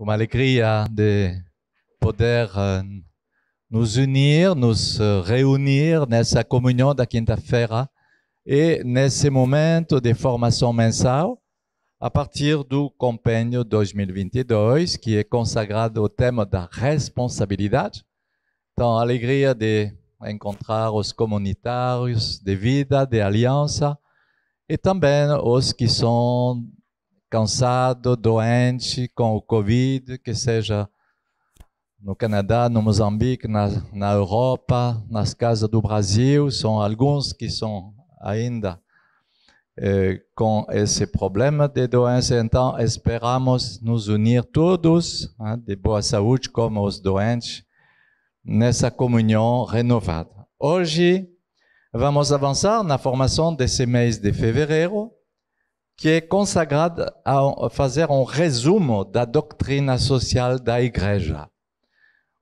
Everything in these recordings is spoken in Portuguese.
une alegria de poder euh, nous unir, nous euh, réunir reunir nessa communion da quinta-feira dans nesse moment de formation mensal à partir du Compênio 2022, qui est consagrado au thème da responsabilité. Donc, a alegria de rencontrer les comunitários de vida, de aliança, et aussi ceux qui sont cansado, doente com o Covid, que seja no Canadá, no Moçambique, na, na Europa, nas casas do Brasil, são alguns que são ainda eh, com esse problema de doença. Então, esperamos nos unir todos, hein, né, de boa saúde, como os doentes, nessa comunhão renovada. Hoje, vamos avançar na formação desse mês de fevereiro qui est que à faire un euh, fazer de la doctrine sociale de da igreja.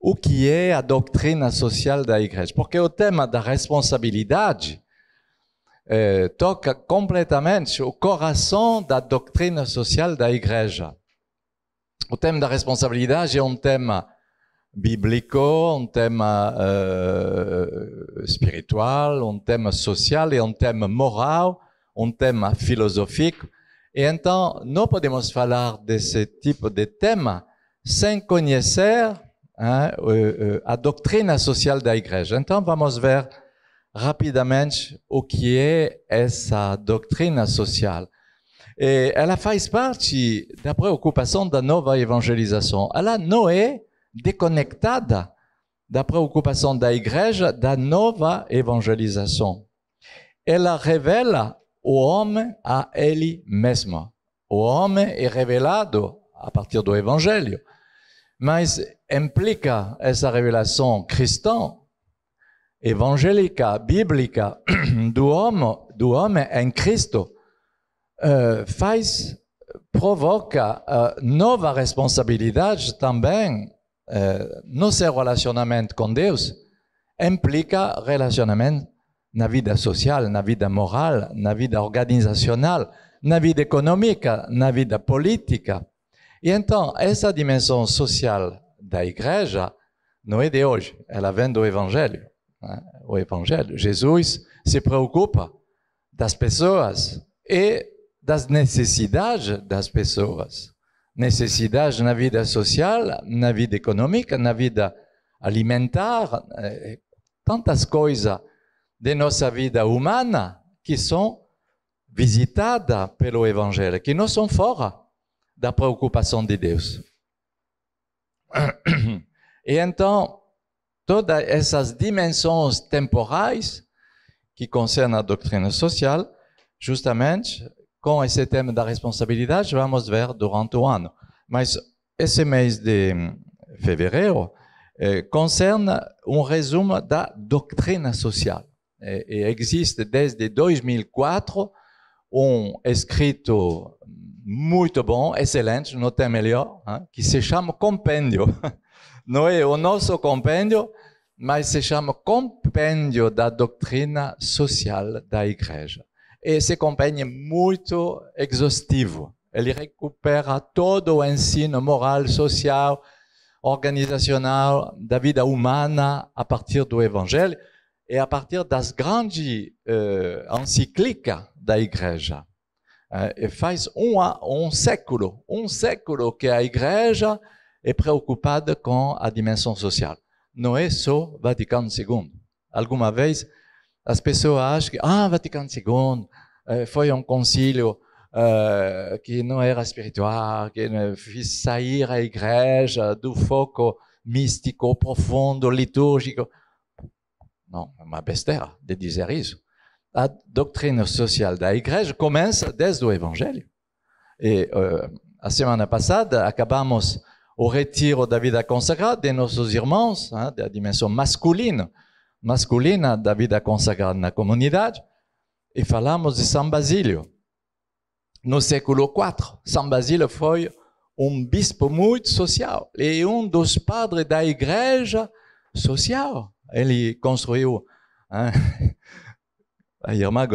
est que doctrine sociale de l'Église Parce que le thème de la responsabilité euh, touche complètement au cœur de la doctrine sociale de l'Église. Le thème de la responsabilité est un thème biblique, un thème euh, spirituel, un thème social et un thème moral, un thème philosophique, et temps, nous pouvons parler de ce type de thème sem conhecer hein, a doutrina social da igreja. Então, vamos ce qu'est o doctrine sociale. essa fait social. de ela faz parte da preocupação da nova Elle Ela noé é d'après da la da de la nouvelle évangélisation. Elle révèle... o homem a ele mesmo. O homem é revelado a partir do Evangelho, mas implica essa revelação cristã, evangélica, bíblica, do homem, do homem em Cristo, uh, faz, provoca uh, nova responsabilidade também uh, no seu relacionamento com Deus, implica relacionamento na vida social, na vida moral, na vida organizacional, na vida econômica, na vida política. E então, essa dimensão social da igreja não é de hoje, ela vem do Evangelho. Né? O Evangelho. Jesus se preocupa das pessoas e das necessidades das pessoas. Necessidades na vida social, na vida econômica, na vida alimentar, eh, tantas coisas de nossa vida humana que são visitadas pelo Evangelho, que não são fora da preocupação de Deus. E então, todas essas dimensões temporais que concernem a doutrina social, justamente com esse tema da responsabilidade, vamos ver durante o ano. Mas esse mês de fevereiro eh, concerne um resumo da doutrina social. É, é, existe desde 2004 um escrito muito bom, excelente, não tem melhor, hein, que se chama Compêndio. Não é o nosso compêndio, mas se chama Compêndio da Doutrina Social da Igreja. E esse compêndio é muito exaustivo. Ele recupera todo o ensino moral, social, organizacional da vida humana a partir do Evangelho é a partir das grandes uh, encíclicas da igreja. Uh, faz um, um século, um século que a igreja é preocupada com a dimensão social. Não é só Vaticano II. Alguma vez as pessoas acham que, ah, Vaticano II eh, foi um concílio uh, que não era espiritual, que é, fez sair a igreja do foco místico, profundo, litúrgico. Não, é uma besteira de dizer isso. A doutrina social da igreja começa desde o evangelho. E uh, a semana passada acabamos o retiro da vida consagrada de nossos irmãos, da dimensão masculina, masculina da vida consagrada na comunidade, e falamos de São Basílio. No século IV, São Basílio foi um bispo muito social e um dos padres da igreja social. Ele construiu. Né? Hein? A irmã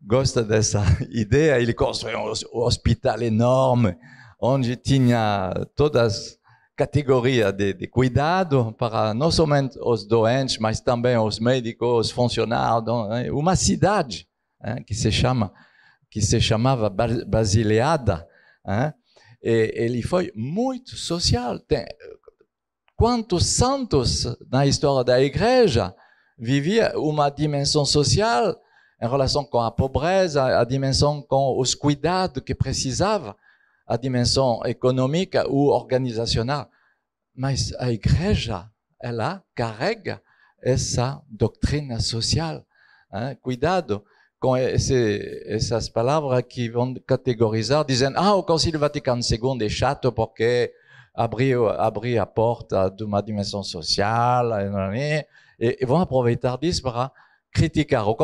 gosta dessa ideia. Ele construiu um hospital enorme, onde tinha todas categorias de, de, cuidado para não somente os doentes, mas também os médicos, os funcionários, né? uma cidade hein, né, que se chama que se chamava Basileada. Hein, ele foi muito social. Tem, quantos santos na história da igreja vivia uma dimensão social em relação com a pobreza, a dimensão com os cuidados que precisava, a dimensão econômica ou organizacional. Mas a igreja, ela carrega essa doutrina social. Hein? Né? Cuidado com esse, essas palavras que vão categorizar, dizendo, ah, o Concílio Vaticano II é chato porque Abri la porte porte dimension sociale, dimensão Et e, vont vão aproveitar pour critiquer criticar o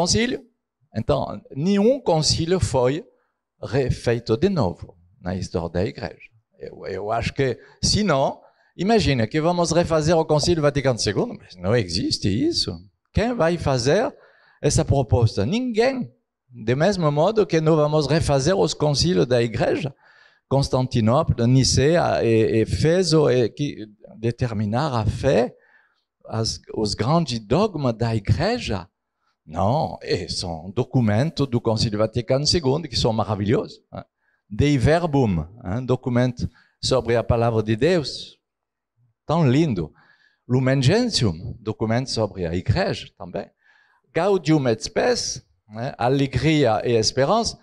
Donc, ni Conseil n'a foi refait de novo na história da igreja. Je eu que, sinon, imaginez imagina que vamos refaire o concile Vatican II, mais não existe isso. Quem vai fazer essa proposta? Ninguém. de même modo que nous vamos refaire os Conseils de igreja, Constantinopla, Nicea e Efeso, e que determinaram a fé, as, os grandes dogmas da igreja. Não, são documentos do Concílio Vaticano II que são maravilhosos. Dei Verbum, documento sobre a palavra de Deus, tão lindo. Lumen Gentium, documento sobre a igreja também. Gaudium et Spes, né? alegria e esperança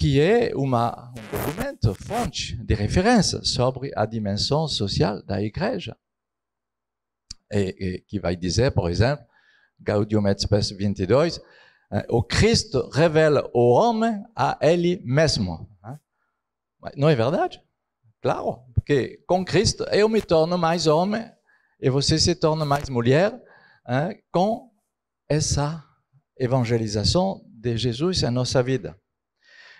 que é uma, um documento, fonte de referência sobre a dimensão social da igreja. E, e, que vai dizer, por exemplo, Gaudium et Spes 22, eh, o Cristo revela o homem a ele mesmo. Não é verdade? Claro, porque com Cristo eu me torno mais homem e você se torna mais mulher com essa evangelização de Jesus em nossa vida.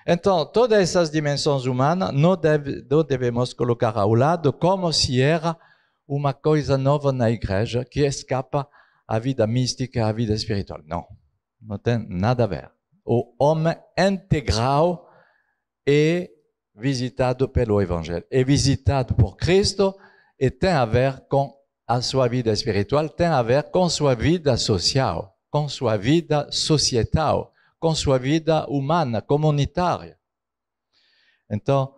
Então, todas essas dimensões humanas não, deve, não devemos colocar ao lado como se era uma coisa nova na igreja que escapa à vida mística, à vida espiritual. Não, não tem nada a ver. O homem integral é visitado pelo Evangelho, é visitado por Cristo e tem a ver com a sua vida espiritual, tem a ver com sua vida social, com sua vida societal, com sua vida humana, comunitária. Então,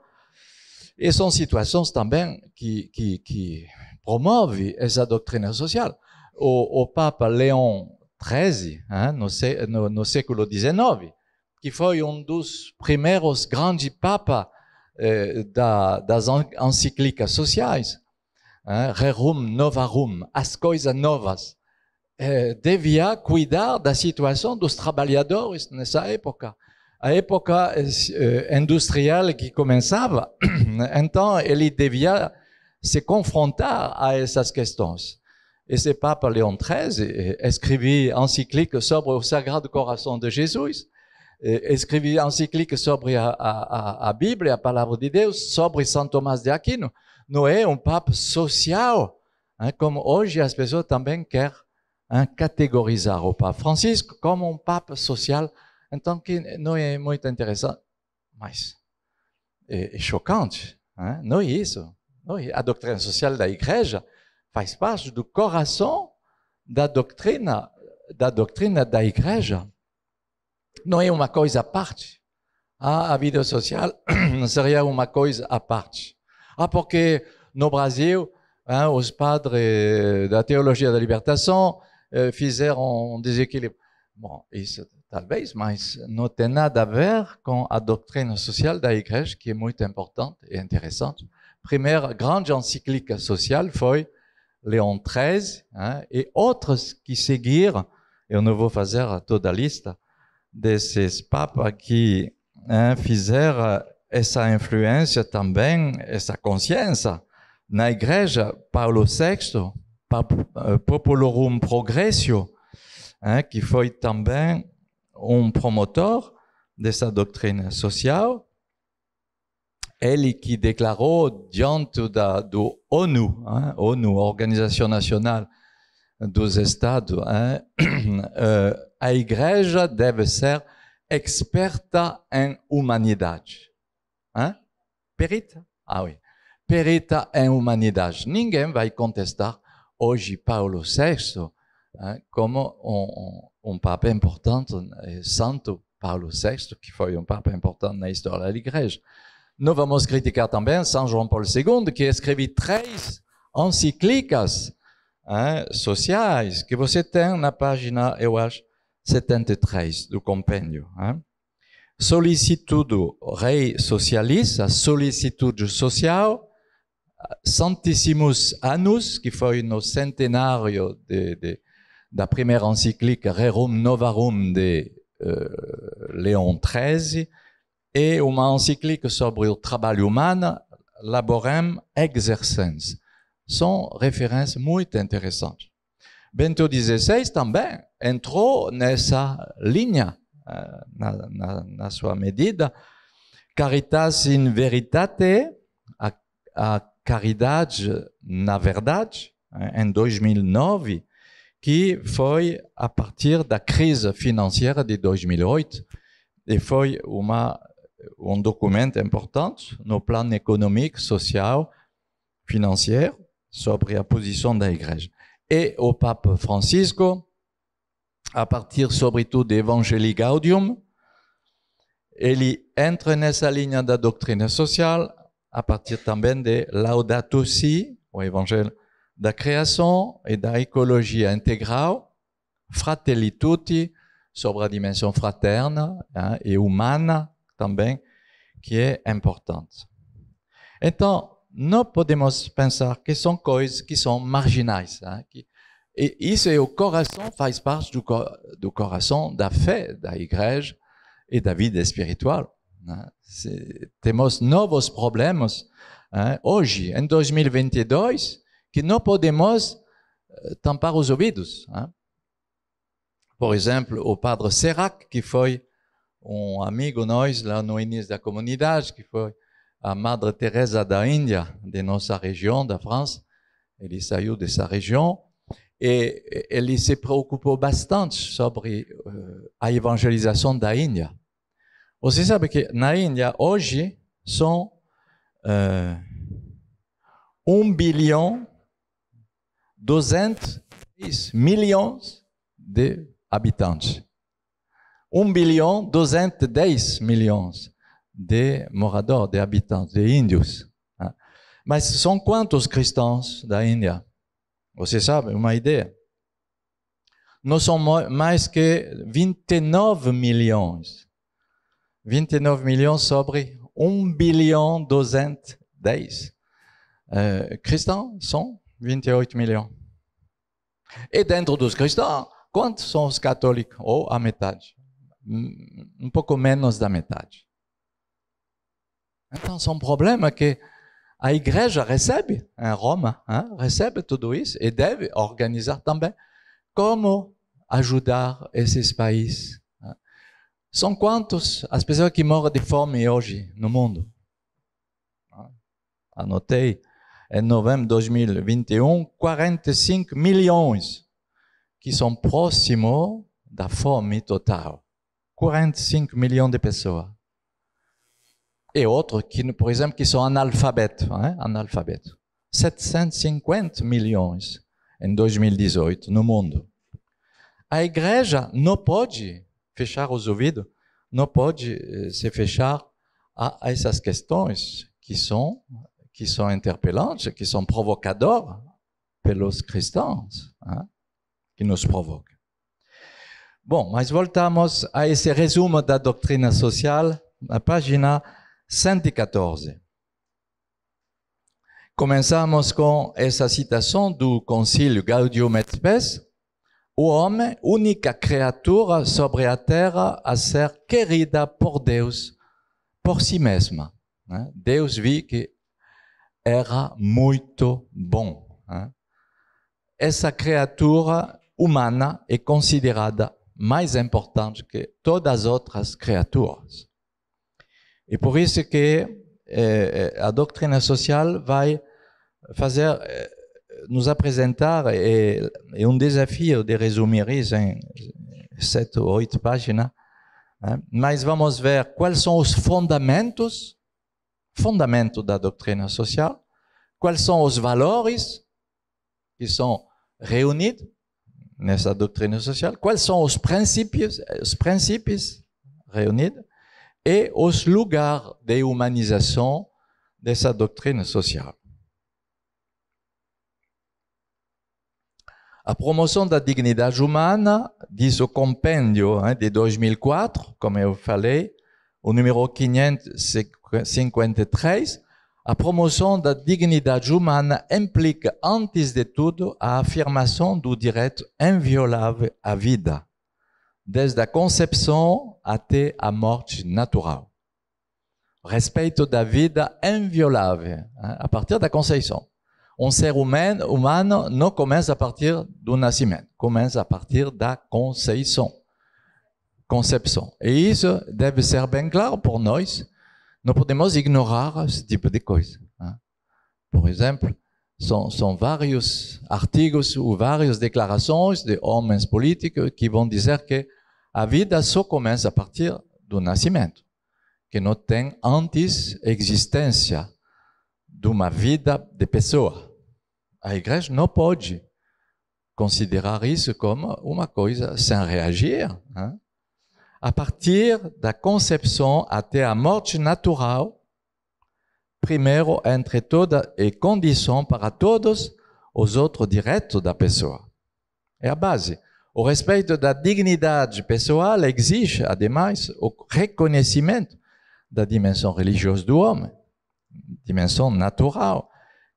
e são situações também que, que, que promovem essa doutrina social. O, o Papa Leão XIII, hein, no, no, no, século XIX, que foi um dos primeiros grandes papas eh, da, das encíclicas sociais, hein, Rerum Novarum, as coisas novas Euh, devia cuidar da situação dos trabalhadores nessa época. A época eh, industrial que começava, então ele devia se confrontar a essas questões. E Esse Papa Leão XIII eh, escreveu encíclica sobre o Sagrado Coração de Jesus, eh, escreveu encíclica sobre a, a, a, a Palavra de Deus, sobre Saint Tomás de Aquino. Não é um Papa social, hein, como hoje as pessoas também querem hein, categorizar o Papa Francisco como um Papa social, então que não é muito interessante, mas é, é chocante, hein? não é isso. Não é. A doutrina social da Igreja faz parte do coração da doutrina da doutrina da Igreja. Não é uma coisa à parte. a vida social seria uma coisa à parte. Ah, porque no Brasil, hein, os padres da teologia da libertação Euh, fizeram um Bon, Bom, isso talvez, mas não tem nada a ver com a doutrina social da igreja, qui est muito importante et intéressante. Première primeira grande encyclique social foi Léon XIII et hein, e outros que seguiram. Eu não vou fazer toda a lista desses papas que hein, fizeram essa influência também, essa consciência. Na igreja, Paulo VI euh, Populorum Progressio, hein, qui que foi também um promotor dessa doctrine social. qui que declarou diante da, do ONU, hein, ONU, Organização Nacional dos Estados, hein, a euh, igreja deve ser experta em humanidade. Hein? Perita? Ah, oui. Perita em humanidade. Ninguém vai contestar hoje Paulo VI, né, como um, um Papa importante, eh, Santo Paulo VI, que foi um Papa importante na história da Igreja. Não vamos criticar também São João Paulo II, que escreveu três encíclicas hein, né, sociais que você tem na página, eu acho, 73 do compêndio. Hein. Né. Solicitude rei socialista, solicitude social, Santissimus Annus, qui foi un centenaire de, la première encyclique « Rerum Novarum de euh, Léon XIII, et une encyclique sur le travail humain « Laborem Exercens. sont références très intéressantes. Bento XVI aussi entrou nessa linha, eh, na, na, na sua medida, Caritas in Veritate, à caridade na verdade, en 2009, qui foi a partir da crise financière de 2008 e foi uma um document importante no plano econômico, social, financeiro sobre a posição da igreja. E o Papa Francisco, a partir sobretudo de Evangelii Gaudium, ele entra nessa linha da doutrina social, à partir também de Laudato Si, o de la Création et da l'Écologie Integral, Fratelli Tutti, sur la dimension fraterne hein, et humana também, que é importante. Então, não pouvons pensar que são coisas que são marginais. Hein, que, et isso é o coração, faz parte do, do coração da fé, da igreja de la vie spirituelle. Né? Temos novos problemas né? hoje, em 2022, que não podemos eh, tampar os ouvidos. Né? Por exemplo, o padre Serac, que foi um amigo nós lá no início da comunidade, que foi a Madre Teresa da Índia, de nossa região, da França. Ele saiu dessa região e ele se preocupou bastante sobre eh, a evangelização da Índia. Você sabe que na Índia, hoje, são uh, eh, 1 bilhão 203 milhões de habitantes. 1 bilhão 210 milhões de moradores, de habitantes, de índios. Né? Mas são quantos cristãos da Índia? Você sabe, uma ideia? Não são mais que 29 milhões 29 milhões sobre 1 bilhão 210. Uh, cristãos são 28 milhões. E dentro dos cristãos, quantos são os católicos? Ou a metade? Um pouco menos da metade. Então, são problemas que a igreja recebe em Roma, hein? recebe tudo isso e deve organizar também como ajudar esses países são quantos as pessoas que moram de fome hoje no mundo? Ah, anotei, em é novembro de 2021, 45 milhões que são próximos da fome total. 45 milhões de pessoas. E outros, que, por exemplo, que são analfabetos. Né? 750 milhões em 2018 no mundo. A igreja não pode fechar os ouvidos, não pode eh, se fechar a, a essas questões que são que são interpelantes, que são provocadoras pelos cristãos, hein? Ah, que nos provocam. Bom, mas voltamos a esse resumo da doutrina social, na página 114. Começamos com essa citação do Concílio Gaudium et Spes, o homem, única criatura sobre a terra a ser querida por Deus por si mesma. Né? Deus viu que era muito bom. Né? Essa criatura humana é considerada mais importante que todas as outras criaturas. E por isso que eh, eh, a doutrina social vai fazer eh, nos apresentar é, é, um desafio de resumir isso em sete ou oito páginas, né? mas vamos ver quais são os fundamentos, fundamentos da doutrina social, quais são os valores que são reunidos nessa doutrina social, quais são os princípios, os princípios reunidos e os lugares de humanização dessa doutrina social. A promotion da la humana, humaine, dit compêndio hein, de 2004, comme l'ai fallait, au numéro 553, a promoção la dignité humaine implique antes de tout, a afirmação du direito inviolable à vida, desde la conception, até à mort natural. Respeito de vida vie inviolable, hein, à partir la conception. um ser humano, humano não começa a partir do nascimento, começa a partir da conceição. Concepção. E isso deve ser bem claro por nós. Não podemos ignorar esse tipo de coisa. Por exemplo, são, são, vários artigos ou várias declarações de homens políticos que vão dizer que a vida só começa a partir do nascimento, que não tem antes existência de uma vida de pessoa. A igreja não pode considerar isso como uma coisa sem reagir. Né? A partir da concepção até a morte natural, primeiro entre todas e condição para todos os outros direitos da pessoa. É a base. O respeito da dignidade pessoal exige, ademais, o reconhecimento da dimensão religiosa do homem, dimensão natural,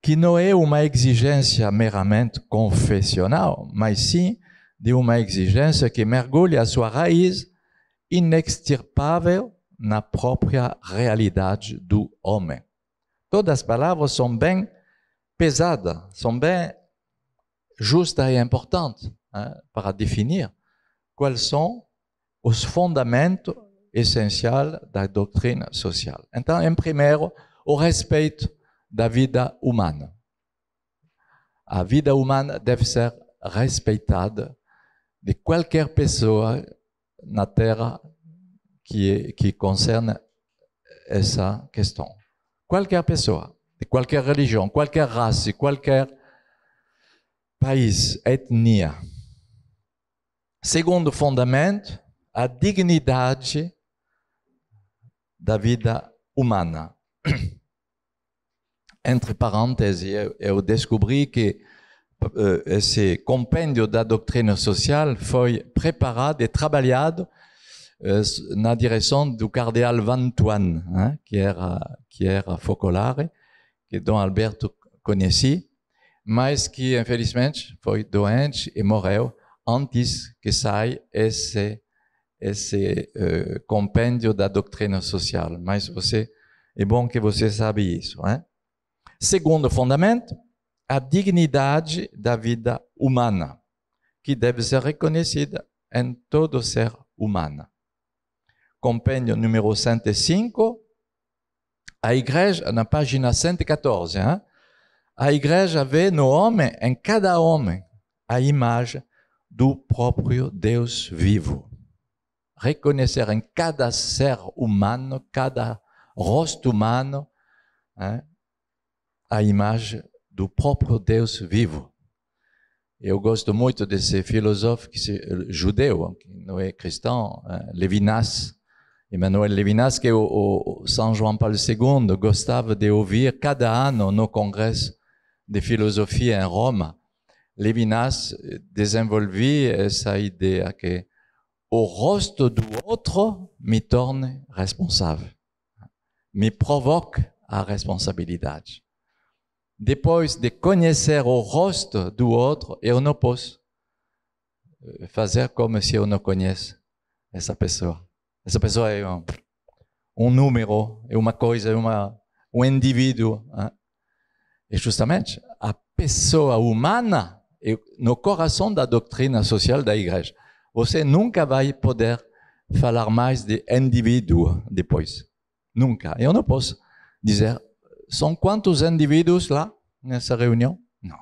que não é uma exigência meramente confessional, mas sim de uma exigência que mergulha a sua raiz inextirpável na própria realidade do homem. Todas as palavras são bem pesadas, são bem justas e importantes né, para definir quais são os fundamentos essenciais da doutrina social. Então, em primeiro, o respeito da vida humana. A vida humana deve ser respeitada de qualquer pessoa na Terra que, que concerne essa questão. Qualquer pessoa, de qualquer religião, qualquer raça, qualquer país, etnia. Segundo fundamento, a dignidade da vida humana. entre parênteses, eu descobri que euh, esse compêndio da doutrina social foi preparado e trabalhado euh, na direção do cardeal Vantuan, hein, que era que era Focolare, que Dom Alberto conhecia. mas que infelizmente foi doente e morreu antes que saia esse esse uh, compêndio da doutrina social. Mas você é bom que você sabe isso, hein? Segundo fundamento, a dignidade da vida humana, que deve ser reconhecida em todo ser humano. Compêndio número 105, a igreja, na página 114, hein? a igreja vê no homem, em cada homem, a imagem do próprio Deus vivo. Reconhecer em cada ser humano, cada rosto humano, hein? a imagem do propre Deus vivo. Eu gosto muito desse filósofo qui se, judeu, que não é eh, Levinas, Emmanuel Levinas, que o, o São João II gostava de ouvir cada année au congrès de philosophie em Rome, Levinas eh, desenvolvia essa idée que le rosto du autre, me torna responsable, me provoque à responsabilité. depois de conhecer o rosto do outro, eu não posso eh, fazer como se eu não conhecesse essa pessoa. Essa pessoa é um, um número, é uma coisa, é uma, um indivíduo. Hein? Ah. E justamente a pessoa humana é no coração da doutrina social da igreja. Você nunca vai poder falar mais de indivíduo depois. Nunca. Eu não posso dizer são quantos indivíduos lá nessa reunião? Não.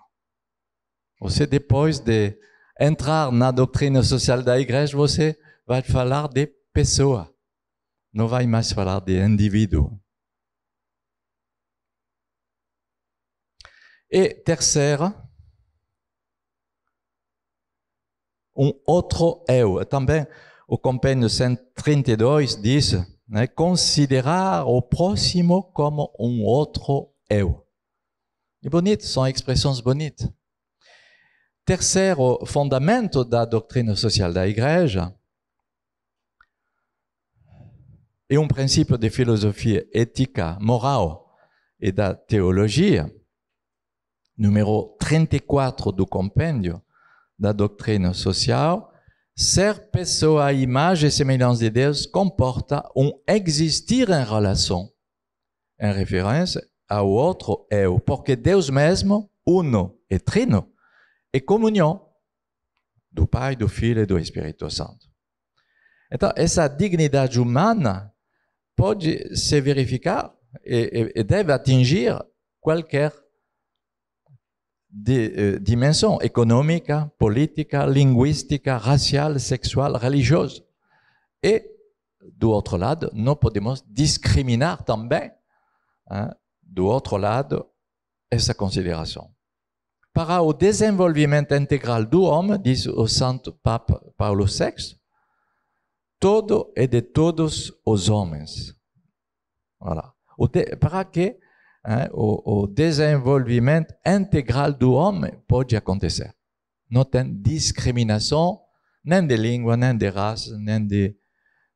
Você, depois de entrar na doutrina social da igreja, você vai falar de pessoa. Não vai mais falar de indivíduo. E terceira, um outro eu. Também o Compênio 132 diz né, considerar o próximo como um outro eu. E bonito, são expressões bonitas. Terceiro fundamento da doutrina social da Igreja est um princípio de filosofia ética, moral e da teologia, número 34 e do compêndio da doctrine social, Ser pessoa à imagem e semelhança de Deus comporta um existir em relação, em referência ao outro eu, porque Deus mesmo, uno e trino, é comunhão do Pai, do Filho e do Espírito Santo. Então, essa dignidade humana pode se verificar e, e, e deve atingir qualquer di, eh, dimension économique, politique, linguistique, raciale, sexuelle, religieuse. Et d'autre lado, nous pouvons discriminer du hein, d'autre lado, essa considération. Para o développement integral do homem, dit le Saint-Pape Paul VI, todo est de todos os homens. Voilà. para que hein, au, intégral de l'homme peut homme pode acontecer. noten discrimination, n'en de langue, ni de race, ni de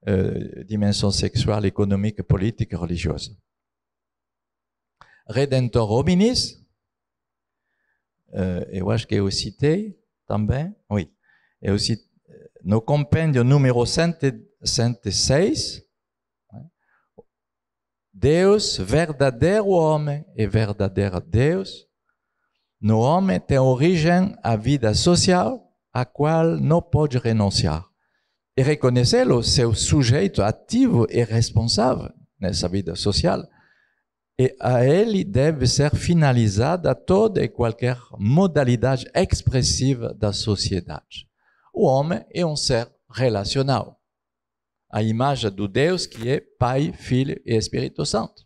euh sexuelle, économique, économique politique religieuse Redentor hominis, euh, et eu acho que eu citei também, oui, et aussi euh, no compêndio numéro 106, Deus, verdadeiro homem e verdadeiro Deus. No homem tem origem a vida social, a qual não pode renunciar. E reconhecê-lo seu sujeito ativo e responsável nessa vida social. E a ele deve ser finalizada toda e qualquer modalidade expressiva da sociedade. O homem é um ser relacional a imagem do Deus que é Pai, Filho e Espírito Santo.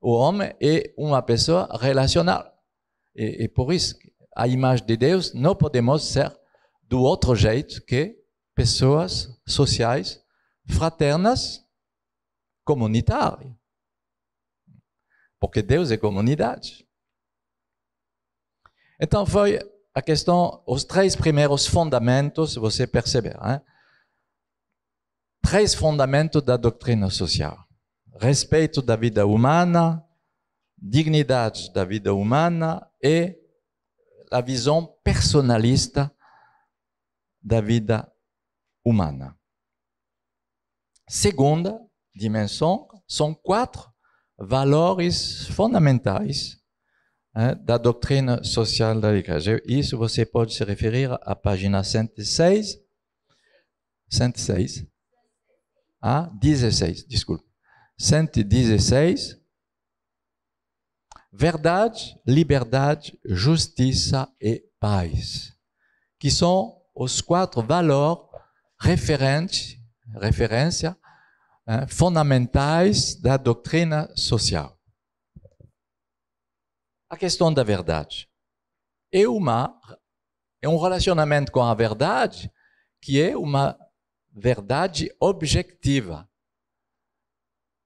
O homem é uma pessoa relacional. E, e por isso, a imagem de Deus não podemos ser do outro jeito que pessoas sociais, fraternas, comunitárias. Porque Deus é comunidade. Então foi a questão, os três primeiros fundamentos, você perceber. Hein? Né? três fundamentos da doutrina social: respeito da vida humana, dignidade da vida humana e a visão personalista da vida humana. Segunda dimensão são quatro valores fundamentais eh, da doutrina social da Igreja. Isso você pode se referir à página 106. 106 a 16, desculpa. 116. Verdade, liberdade, justiça e paz, que são os quatro valores referentes, referência, eh, fundamentais da doutrina social. A questão da verdade é uma é um relacionamento com a verdade que é uma verdade objetiva.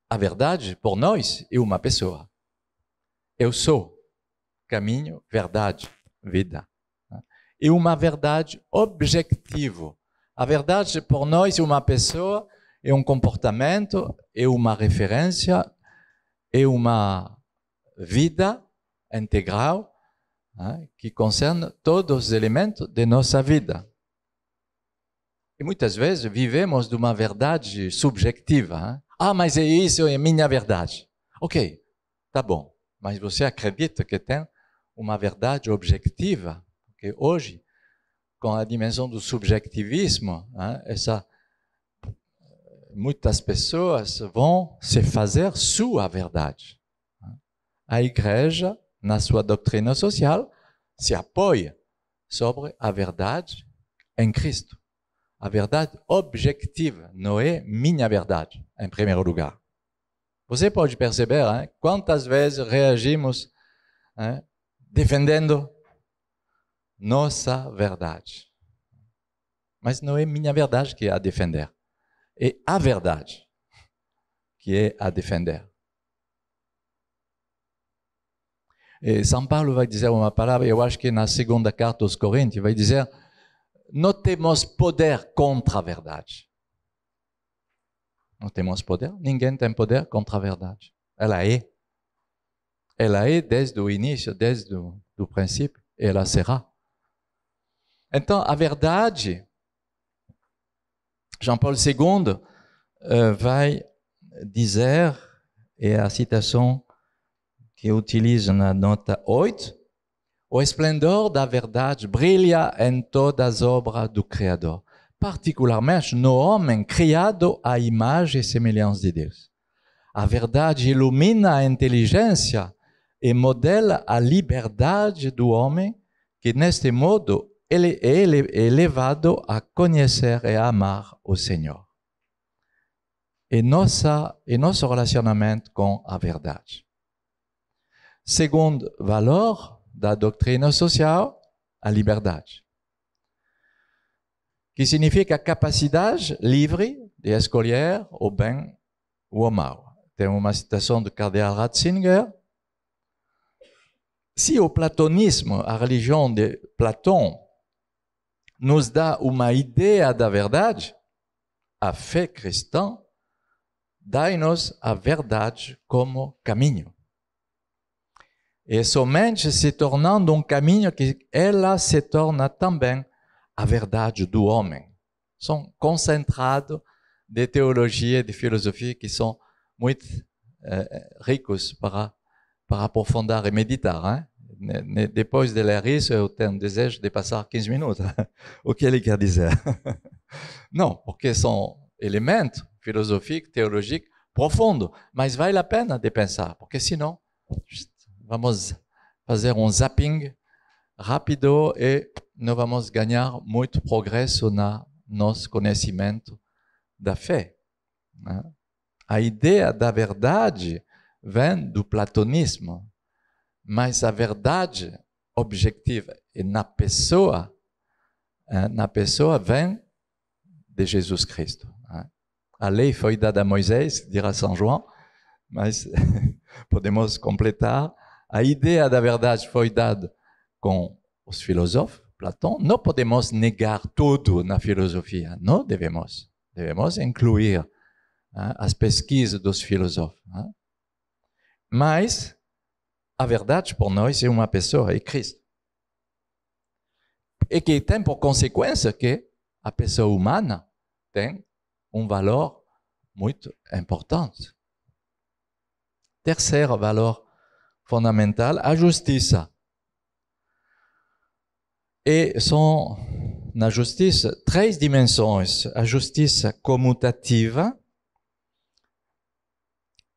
A verdade, por nós, é uma pessoa. Eu sou caminho, verdade, vida. E uma verdade objetiva. A verdade, por nós, é uma pessoa, é um comportamento, é uma referência, é uma vida integral né, que concerne todos os elementos de nossa vida. E muitas vezes vivemos de uma verdade subjetiva. Hein? Ah, mas é isso, é minha verdade. Ok, tá bom. Mas você acredita que tem uma verdade objetiva? Porque hoje, com a dimensão do subjetivismo, hein, essa, muitas pessoas vão se fazer sua verdade. A igreja, na sua doutrina social, se apoia sobre a verdade em Cristo a verdade objetiva, não é minha verdade, em primeiro lugar. Você pode perceber hein, quantas vezes reagimos hein, defendendo nossa verdade. Mas não é minha verdade que é a defender, é a verdade que é a defender. E eh, São Paulo vai dizer uma palavra, eu acho que na segunda carta aos Coríntios, vai dizer notemos poder contra a verdade. Não temos poder? Ninguém tem poder contra a verdade. Ela é. Ela é desde o início, desde o do princípio, e ela será. Então, a verdade, Jean Paul II va eh, vai dizer, la citation qu'il utilise dans la note 8, O esplendor da verdade brilha em todas as obras do Criador, particularmente no homem criado à imagem e semelhança de Deus. A verdade ilumina a inteligência e modela a liberdade do homem, que neste modo ele é elevado a conhecer e amar o Senhor. E, nossa, e nosso relacionamento com a verdade. Segundo valor, da doutrina social à liberdade, que significa a capacidade livre de escolher o bem ou o mal. Tem uma citação do cardeal Ratzinger. Se o platonismo, a religião de Platão, nos dá uma ideia da verdade, a fé cristã dá-nos a verdade como caminho. et somente se tornando un chemin qui elle, se torna bien à verdade du homme sont concentrados de théologie et de philosophie qui sont muito euh, ricos para, para aprofundar et méditer Hein? Depois de ler isso, terme des desejo de passar 15 minutes o que ele non parce Não, porque são elementos filosóficos, teológicos, profundos, mas vale la pena de parce que sinon Vamos fazer um zapping rápido e nós vamos ganhar muito progresso na nosso conhecimento da fé. Né? A ideia da verdade vem do platonismo, mas a verdade objetiva e na pessoa, eh, na pessoa vem de Jesus Cristo. Né? A lei foi dada a Moisés, dirá São João, mas podemos completar a ideia da verdade foi dada com os filósofos, Platão. Não podemos negar tudo na filosofia, não devemos. Devemos incluir né, as pesquisas dos filósofos. Né. Mas a verdade por nós é uma pessoa, é Cristo. E que tem por consequência que a pessoa humana tem um valor muito importante. Terceiro valor fundamental, a justiça. E são, na justiça, três dimensões: a justiça comutativa,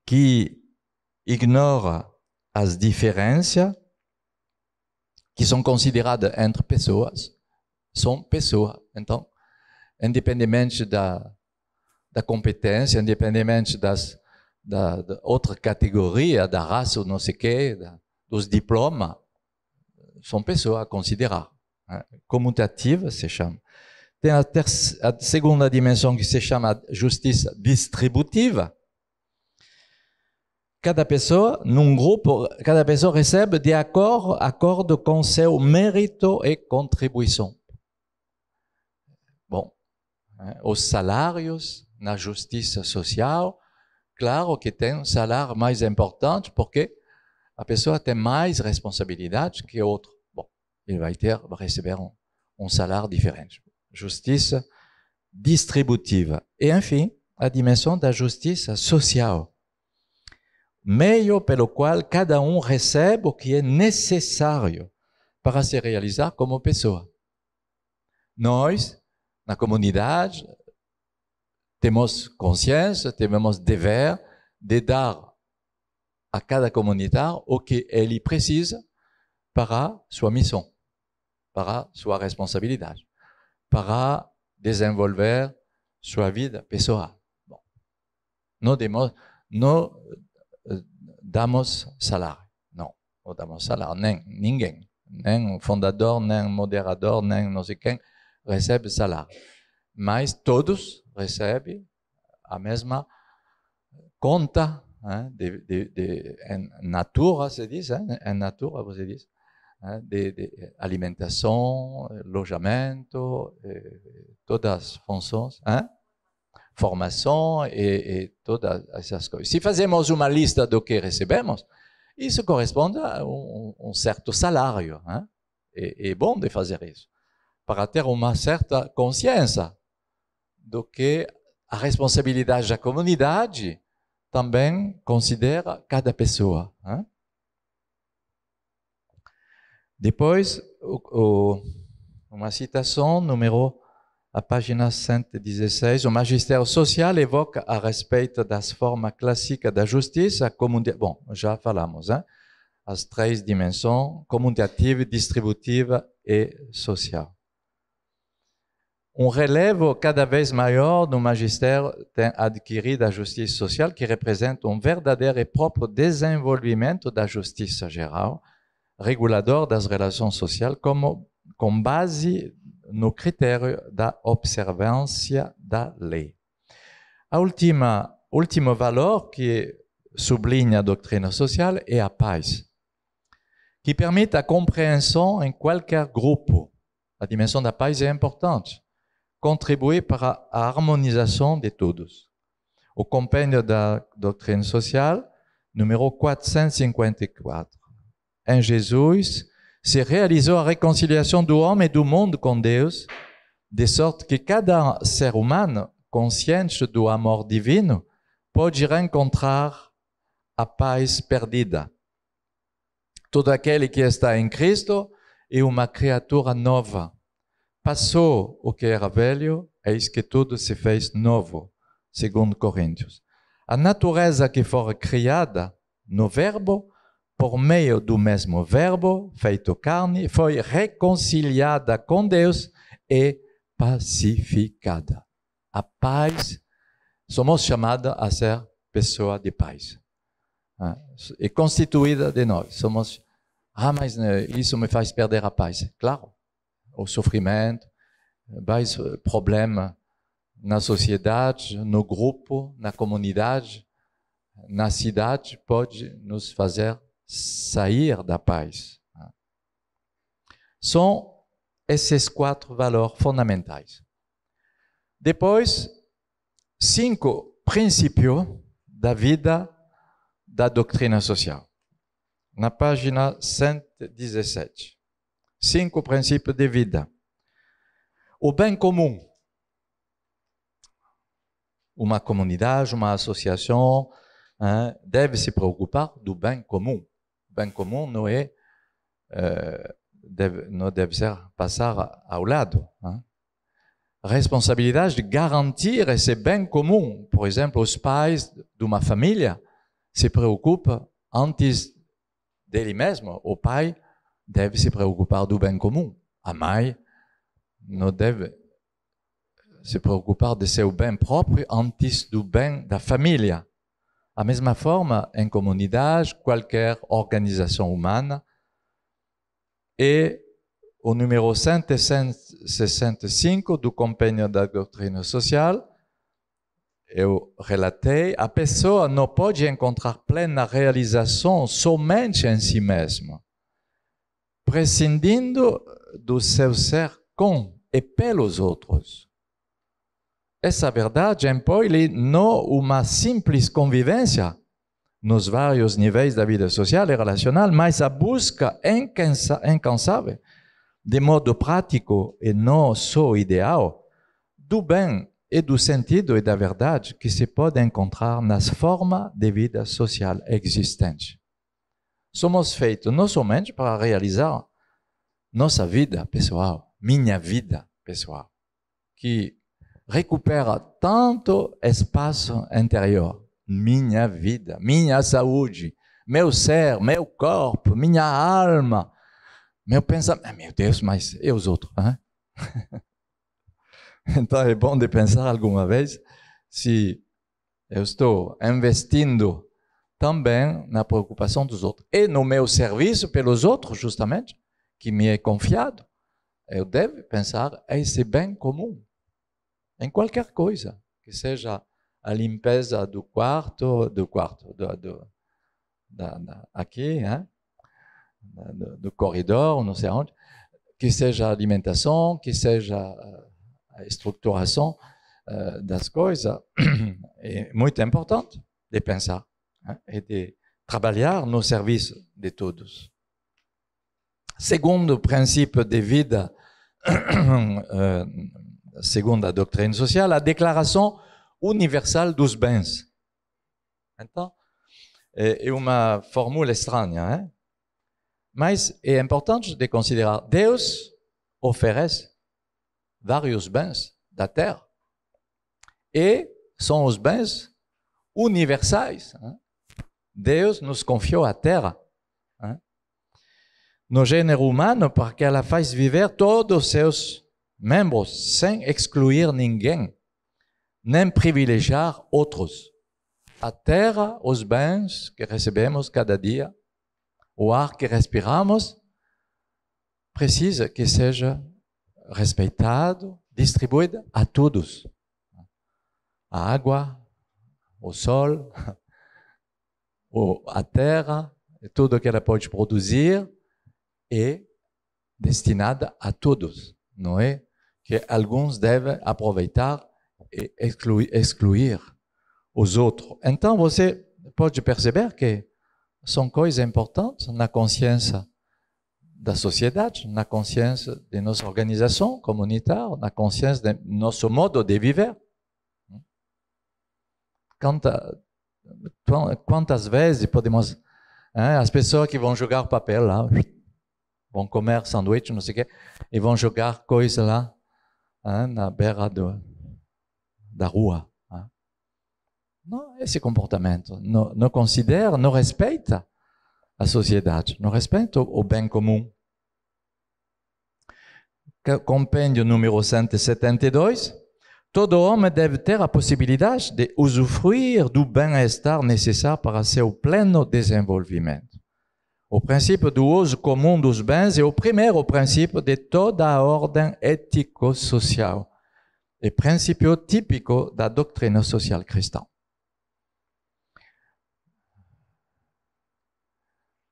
que ignora as diferenças que são consideradas entre pessoas, são pessoas. Então, independentemente da, da competência, independentemente das d'autres catégories, de la race, ou non ce qui, des diplômes sont perso à considérer. a considerar. Né? commutative, Il y Tem a, a dimension qui que se chama justice distributive. Cada personne, dans un groupe, pessoa recebe de acordo, acordo com seu mérito e contribuição. Bom, né? Hein, os salários na claro que tem um salário mais importante porque a pessoa tem mais responsabilidade que outro. Bom, ele vai ter, vai receber um, um salário diferente. Justiça distributiva. E, enfim, a dimensão da justiça social. Meio pelo qual cada um recebe o que é necessário para se realizar como pessoa. Nós, na comunidade, temos conscience, temos devoir de dar a cada comunidad o que él precisa para su mission, para su responsabilidad, para desenvolver su vida pessoal. Bom, no, demos, no eh, damos de salaire, no damos salario, nen, ninguém, nem um fundador, nem um moderador, nem ne reçoit quién, recibe mas todos recebem a mesma conta né, de, de, de, em natura, se diz, em natura, você diz, né, de, de, alimentação, alojamento, eh, todas as funções, hein? formação e, e, todas essas coisas. Se fazemos uma lista do que recebemos, isso corresponde a um, um certo salário. Hein? E, é bom de fazer isso, para ter uma certa consciência do que a responsabilidade da comunidade também considera cada pessoa. Né? Depois, o, o, uma citação, número, a página 116, o magistério social evoca a respeito das formas clássicas da justiça, comunidade, bom, já falamos, hein? Né? as três dimensões, comunitativa, distributiva e social. on relève cada vez maior nos magistère adquiri la justice social, qui représente un verdadeiro et propre développement de la justice regulador das des relations sociales comme base no critério da de da lei. A última, último valor que sublinha a doutrina social é a paz, que permite a compreensão em qualquer grupo. A de da paz est importante contribuer para harmonisation harmonização de Au O de la doctrine social, numéro 454. en Jésus se realizou la reconciliação do homem et du monde com Deus, de sorte que cada ser humano, consciente do amor divino, pode contrar a paz perdida. Tout aquele qui está en Cristo est une créature nova Passou o que era velho, eis que tudo se fez novo, segundo Coríntios. A natureza que fora criada no Verbo, por meio do mesmo Verbo, feito carne, foi reconciliada com Deus e pacificada. A paz, somos chamados a ser pessoa de paz. É constituída de nós. Somos, ah, mas né, isso me faz perder a paz. Claro o sofrimento, mais problemas na sociedade, no grupo, na comunidade, na cidade, pode nos fazer sair da paz. São esses quatro valores fundamentais. Depois, cinco princípios da vida da doutrina social, na página 117. Cinco princípios de vida. O bem comum. Uma comunidade, uma associação hein, deve se preocupar do bem comum. O bem comum não é. Eh, deve, não deve ser passar ao lado. Hein? responsabilidade de garantir esse bem comum. Por exemplo, os pais de uma família se preocupam antes dele mesmo, o pai deve se preocupar do bem comum. A mãe não deve se preocupar de seu bem próprio antes do bem da família. Da mesma forma, em comunidade, qualquer organização humana, e é o número 165 do Compênio da Doutrina Social, eu relatei, a pessoa não pode encontrar plena realização somente em si mesma prescindindo do seu ser com e pelos outros. Essa verdade impõe-lhe não uma simples convivência nos vários níveis da vida social e relacional, mas a busca incansável, de modo prático e não só ideal, do bem e do sentido e da verdade que se pode encontrar nas formas de vida social existentes. Somos feitos não somente para realizar nossa vida pessoal, minha vida pessoal, que recupera tanto espaço interior, minha vida, minha saúde, meu ser, meu corpo, minha alma, meu pensamento. Ah, meu Deus, mas e os outros? Né? Hein? então é bom de pensar alguma vez se eu estou investindo também na preocupação dos outros e no meu serviço pelos outros, justamente, que me é confiado, eu devo pensar esse bem comum em qualquer coisa, que seja a limpeza do quarto, do quarto, do, do da, da, aqui, hein? Né? Do, do, corredor, não sei onde, que seja a alimentação, que seja eh, a estruturação uh, das coisas, é muito importante de pensar hein? Né? e de trabalhar no serviço de todos. Segundo principe de vida, euh, segundo doctrine sociale, la déclaration universelle dos bens. C'est une formule uma mais estranha, hein? mas é importante de considerar. Deus oferece vários bens da terra e são os bens universais. Hein? Deus nos confiou a terra no gênero humano, porque ela faz viver todos os seus membros, sem excluir ninguém, nem privilegiar outros. A terra, os bens que recebemos cada dia, o ar que respiramos, precisa que seja respeitado, distribuído a todos. A água, o sol, a terra, tudo que ela pode produzir, é destinada a todos, não é? Que alguns devem aproveitar e excluir, excluir os outros. Então você pode perceber que são coisas importantes na consciência da sociedade, na consciência de nossa organização comunitária, na consciência de nosso modo de viver. Quanta, quantas vezes podemos. Hein, as pessoas que vão jogar papel lá, vão comer sanduíche, não sei o quê, e vão jogar coisa lá hein, ah, na beira do, da rua. Hein. Ah. Não, esse comportamento não, não considera, não respeita a sociedade, não respeita o, o bem comum. Compêndio número 172. Todo homem deve ter a possibilidade de usufruir do bem-estar necessário para seu pleno desenvolvimento. O princípio do uso comum dos bens é o primeiro princípio de toda a ordem ético-social e princípio típico da doutrina social cristã.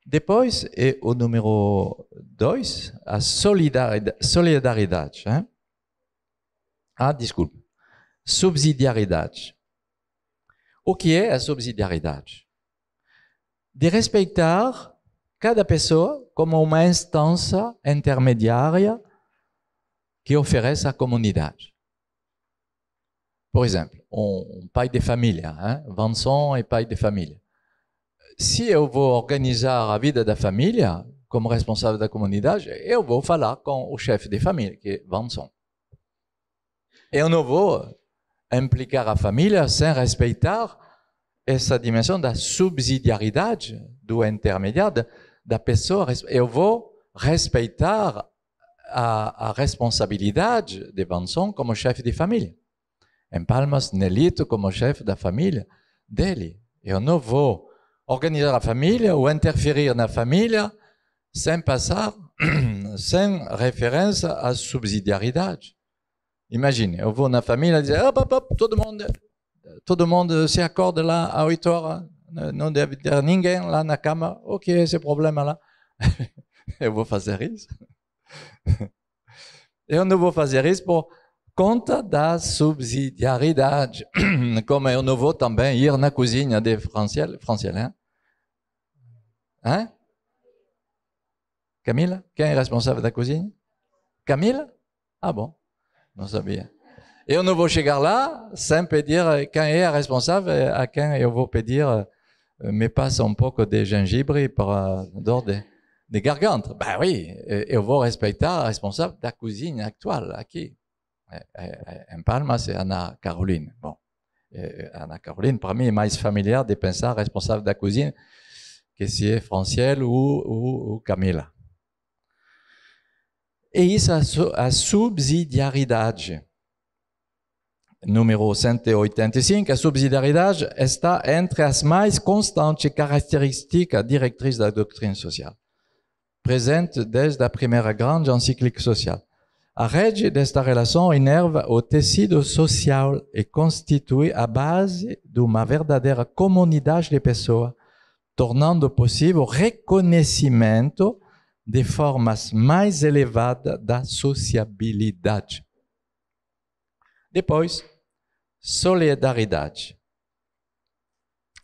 Depois é o número dois, a solidariedade. hein? Ah, desculpe, Subsidiariedade. O que é a subsidiariedade? De respeitar cada pessoa como uma instância intermediária que oferece à comunidade. Por exemplo, um, pai de família, hein? Vincent é pai de família. Se eu vou organizar a vida da família como responsável da comunidade, eu vou falar com o chefe de família, que é Vincent. Eu não vou implicar a família sem respeitar essa dimensão da subsidiariedade do intermediário, da pessoa, eu vou respeitar a, a responsabilidade de Vanson como chefe de família. Em Palmas, Nelito como chefe da família dele. Eu não vou organizar a família ou interferir na família sem passar, sem referência à subsidiariedade. Imagine, eu vou na família e dizer, hop, hop, hop, todo mundo, todo mundo se acorda lá às 8 horas, Ne devait dire rien là na cama. Ok, ce problème là. Et vous faire rire. Et on ne pas faire pour compte de subsidiarité. Comme on ne vous bien ir na cuisine des français, français, hein? hein? Camille, qui est responsable de la cuisine? Camille? Ah bon? Non, ça bien. Et on ne pas chegar là sans dire qui est responsable à qui on vous me dire euh, mais pas un peu de gingibre pour euh, dehors de, des Ben oui, Et vos la responsable de la cuisine actuelle, ici. Euh, palma c'est c'est Caroline. Caroline. Bon, Anna Caroline, pour moi, maïs plus familiar de responsable de la cuisine que si Franciel ou, ou, Camila. Et y a subsidiarité. número 185, a subsidiariedade está entre as mais constantes características diretrizes da doutrina social, presente desde a primeira grande encíclica social. A rede desta relação inerva o tecido social e constitui a base de uma verdadeira comunidade de pessoas, tornando possível o reconhecimento de formas mais elevadas da sociabilidade. Depois, solidarité.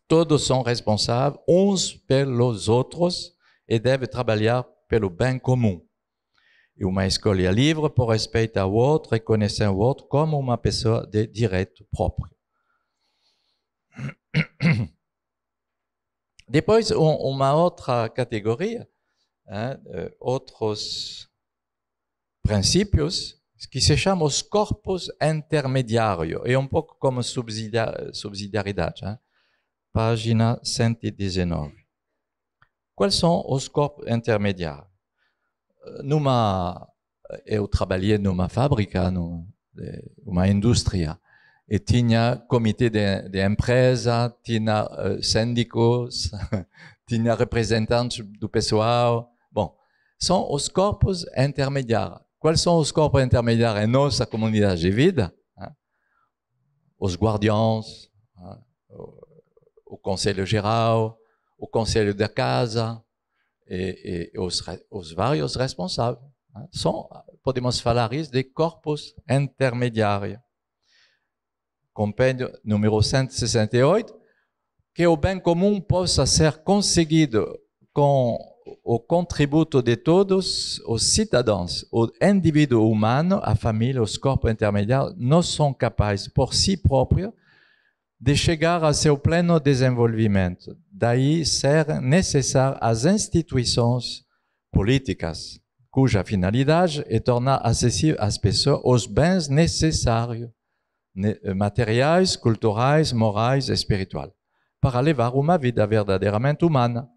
Todos sont responsables, uns pelos autres et devem trabalhar pelo bem comum. E uma escolha livre por respeito ao outro reconhecendo l'autre o outro como uma pessoa de direito próprio. Depois, une um, autre catégorie, categoria, hein, princípios qui s'appelle les corpus intermediario, c'est un peu comme subsidiarité. Page eh? 119. quels sont os corpos travaillais Numa, eu trabalhei numa fábrica, numa indústria, e un comité de, de des tinha uh, síndicos, tinha representantes do pessoal. Bon, sont les corpos intermediários. Quels sont os corpos intermédiaires em nossa comunidade de vida? Os guardiões, o conselho geral, o conselho de casa e, e os, responsables. vários hein. responsáveis. São, podemos falar isso, de corpos intermediários. Compêndio número 168, que o bem comum possa ser conseguido com o contributo de todos os cidadãos, o indivíduo humano, a família, os corpos intermediários, não são capazes por si próprios de chegar a seu pleno desenvolvimento. Daí ser necessário as instituições políticas, cuja finalidade é tornar acessível às pessoas os bens necessários, né, materiais, culturais, morais, e espirituais, para levar uma vida verdadeiramente humana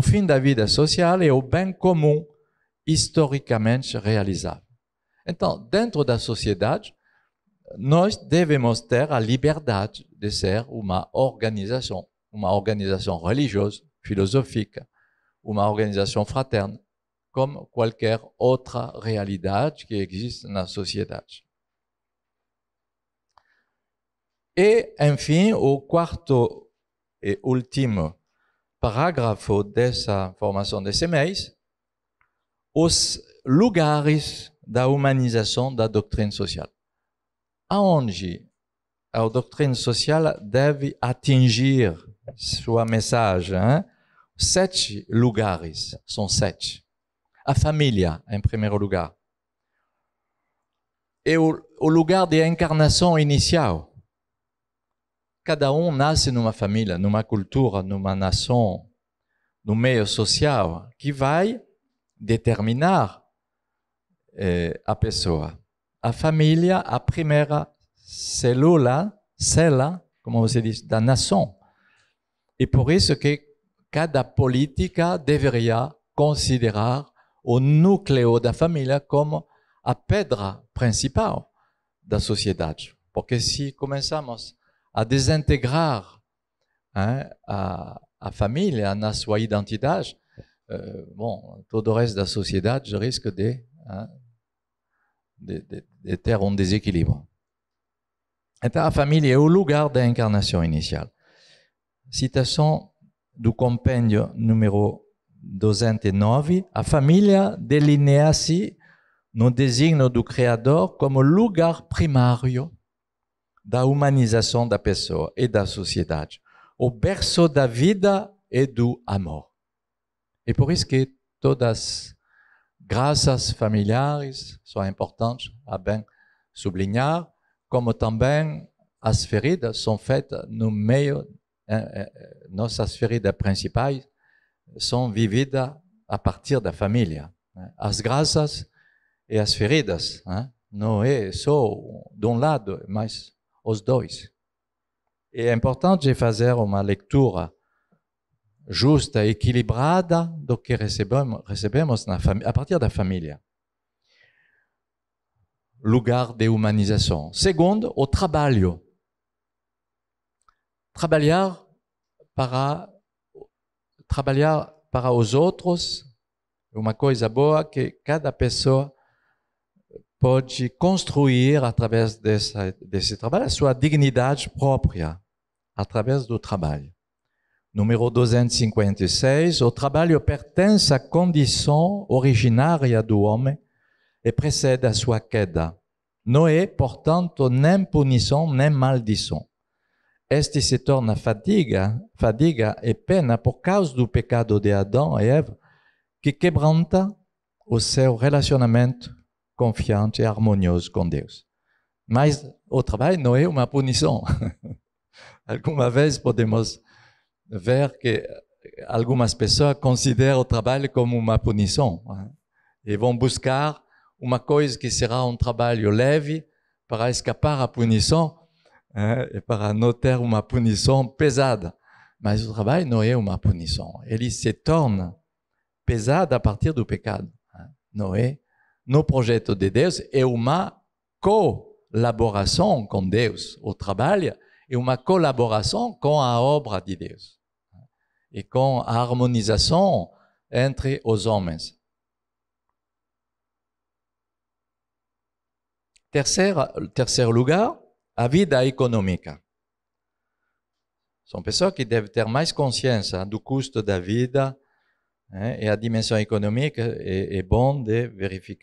fin de la vie sociale et au bien commun historiquement réalisable. Então, dentro da sociedade, nós devemos ter a liberdade de ser uma organisation, uma organisation religieuse, philosophique, uma organisation fraterna, comme qualquer autre réalité qui existe na société. E, enfim, o quarto e último parágrafo dessa formação desse mês, os lugares da humanização da doutrina social. Aonde a doutrina social deve atingir sua mensagem? Hein? Sete lugares, são sete. A família, em primeiro lugar. e o, o lugar de encarnação inicial Cada um nasce numa família, numa cultura, numa nação, num meio social que vai determinar eh, a pessoa. A família, a primeira célula, célula, como você diz, da nação. E por isso que cada política deveria considerar o núcleo da família como a pedra principal da sociedade. Porque se começamos à désintégrer la hein, famille, à famille a tout sua reste de, hein, de, de, de ter un déséquilibre. La la famille le lieu lugar initiale l'incarnation inicial. Citação du compendio La 209, La famille delineia-se désignons du Créateur comme como lugar primario da humanização da pessoa e da sociedade. O berço da vida e do amor. E por isso que todas as graças familiares são importantes, a bem sublinhar, como também as feridas são feitas no meio, eh, eh, eh, nossas feridas principais são vividas a partir da família. Né? As graças e as feridas, né? não é só de um lado, mas os dois. E é importante fazer uma leitura justa, equilibrada do que recebemos, recebemos na a partir da família. Lugar de humanização. Segundo, o trabalho. Trabalhar para trabalhar para os outros, é uma coisa boa que cada pessoa pode construir, através dessa, desse trabalho, a sua dignidade própria, através do trabalho. Número 256, o trabalho pertence à condição originária do homem e precede a sua queda. Não é, portanto, nem punição nem maldição. Este se torna fadiga, fadiga e pena por causa do pecado de Adão e Eva, que quebranta o seu relacionamento confiante e harmonioso com Deus. Mas o trabalho não é uma punição. Alguma vez podemos ver que algumas pessoas consideram o trabalho como uma punição né? e vão buscar uma coisa que será um trabalho leve para escapar à punição né? e para não ter uma punição pesada. Mas o trabalho não é uma punição. Ele se torna pesado a partir do pecado. Né? Não é no projeto de Deus é uma colaboração com Deus. O trabalho é uma colaboração com a obra de Deus né? e com a harmonização entre os homens. Terceiro, terceiro lugar, a vida econômica. São pessoas que devem ter mais consciência do custo da vida, Hein, et la dimension économique, est bon de vérifier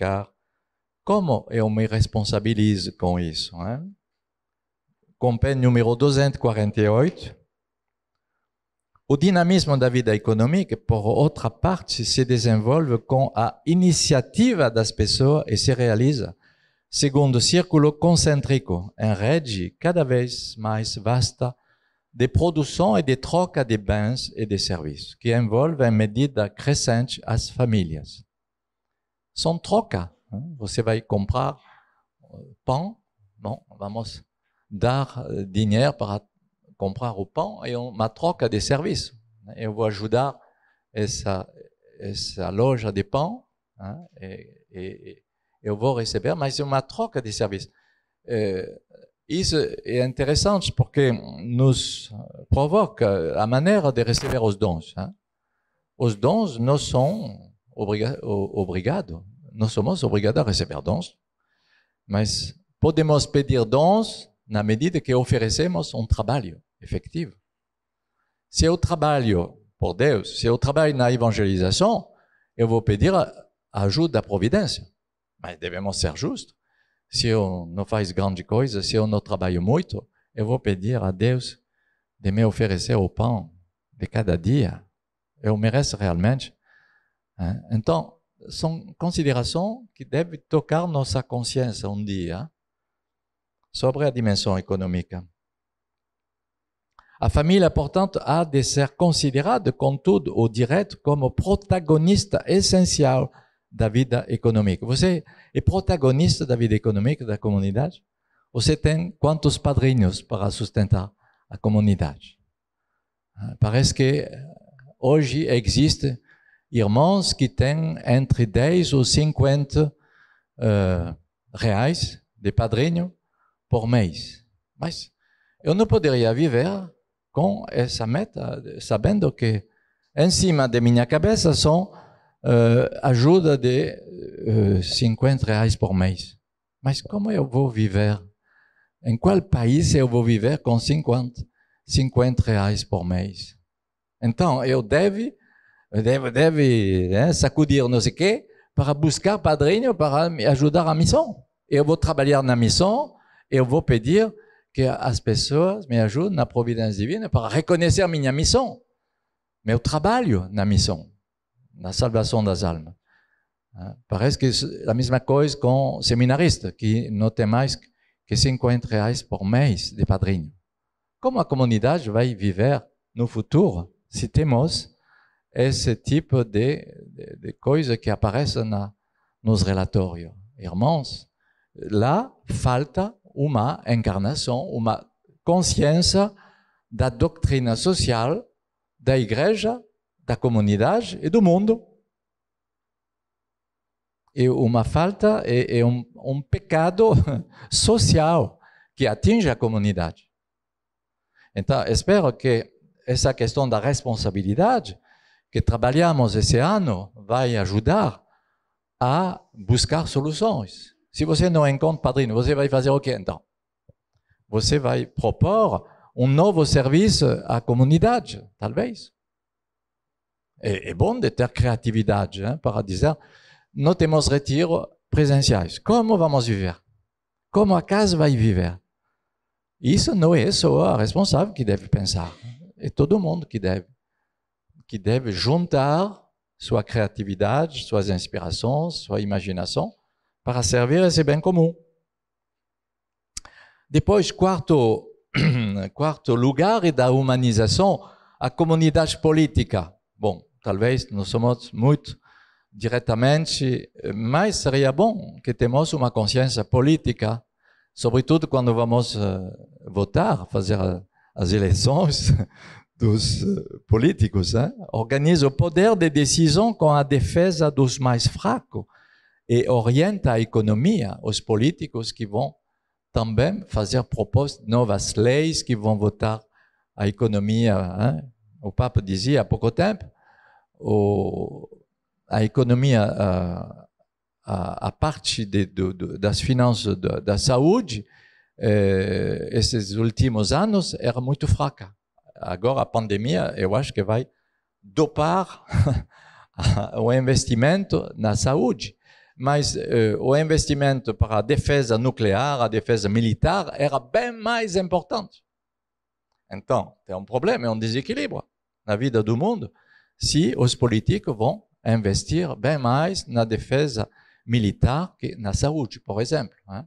comment on me responsabilise hein. com isso. numéro numéro 248. O dinamismo da vida econômica, por outra parte, se desenvolve com a initiative das pessoas e se réalise segundo círculo concêntrico, un rede cada vez mais vasta des productions et des trocs à des biens et des services qui envolvent une de crescente as famílias. Son troca. Hein. vous savez, vai comprar euh, pan bon, vamos dar euh, dinheiro para comprar o et on ma troca de serviço. Hein, Eu et ça, est essa ça de pão hein? et, et on va receber, mais c'est uma troca de services services. Euh, et c'est intéressant parce que nous provoque euh, la manière de recevoir les dons. Les hein. dons, nous sommes obligés, nous sommes obligés à recevoir dons, mais nous pouvons des dons à mesure que nous offrons un travail effectif. Si au travail pour Dieu, si au travail dans l'évangélisation, je vais pedir l'aide de la providence. Mais nous devons être justes. se eu não faço grande coisa, se eu não trabalho muito, eu vou pedir a Deus de me oferecer o pão de cada dia. Eu mereço realmente. Né? Então, são considerações que devem tocar nossa consciência um dia sobre a dimensão econômica. A família, portanto, há de ser considerada, contudo, ou direto, como protagonista essencial da vida econômica. Você é protagonista da vida econômica da comunidade? Você tem quantos padrinhos para sustentar a comunidade? Ah, parece que eh, hoje existe irmãos que têm entre 10 ou 50 uh, eh, reais de padrinho por mês. Mas eu não poderia viver com essa meta, sabendo que em cima de minha cabeça são uh, ajuda de uh, eh, 50 reais por mês. Mas como eu vou viver? Em qual país eu vou viver com 50, 50 reais por mês? Então, eu deve, deve, deve né, sacudir não sei o quê para buscar padrinho para me ajudar a missão. Eu vou trabalhar na missão, eu vou pedir que as pessoas me ajudem na providência divina para reconhecer minha missão, meu trabalho na missão. la salvação des almas. Ah, parece que la même mesma coisa com seminaristas que não mais que 50 reais por mês de padrinho. Como a comunidade vai viver no futuro si temos ce tipo de, de, de choses que apparaissent dans nos relatórios? Irmãos, lá falta uma encarnação, uma consciência da doutrina social da igreja da comunidade e do mundo. É uma falta, é, é um, um pecado social que atinge a comunidade. Então, espero que essa questão da responsabilidade que trabalhamos esse ano vai ajudar a buscar soluções. Se você não encontra padrinho, você vai fazer o que então? Você vai propor um novo serviço à comunidade, talvez é, é bom de ter criatividade hein, para dizer: não temos retiro presenciais. Como vamos viver? Como a casa vai viver? Isso não é só a responsável que deve pensar, é todo mundo que deve, que deve juntar sua criatividade, suas inspirações, sua imaginação para servir esse bem comum. Depois, quarto, quarto lugar é da humanização, a comunidade política. Bom, talvez não somos muito diretamente, mas seria bom que temos uma consciência política, sobretudo quando vamos eh, votar, fazer eh, as eleições dos eh, políticos. Hein? Né? Organiza o poder de decisão com a defesa dos mais fracos e orienta a economia, os políticos que vão também fazer propostas, novas leis que vão votar a economia. Hein? Né? O Papa dizia há pouco tempo, o, a economia, a, a, a parte de, do, do, das finanças da, da saúde, eh, esses últimos anos, era muito fraca. Agora, a pandemia, eu acho que vai dopar o investimento na saúde. Mas eh, o investimento para a defesa nuclear, a defesa militar, era bem mais importante. Então, tem um problema, é um desequilíbrio na vida do mundo. Si os politiques vont investir bem mais na defesa militar que na saúde, por exemplo. Hein.